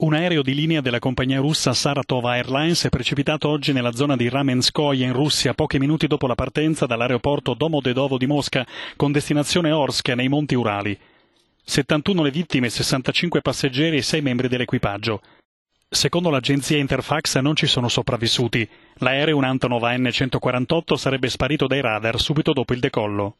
Un aereo di linea della compagnia russa Saratova Airlines è precipitato oggi nella zona di Ramenskoye in Russia pochi minuti dopo la partenza dall'aeroporto Domodedovo di Mosca con destinazione Orsk nei Monti Urali. 71 le vittime, 65 passeggeri e 6 membri dell'equipaggio. Secondo l'agenzia Interfax non ci sono sopravvissuti. L'aereo Antonov AN-148 sarebbe sparito dai radar subito dopo il decollo.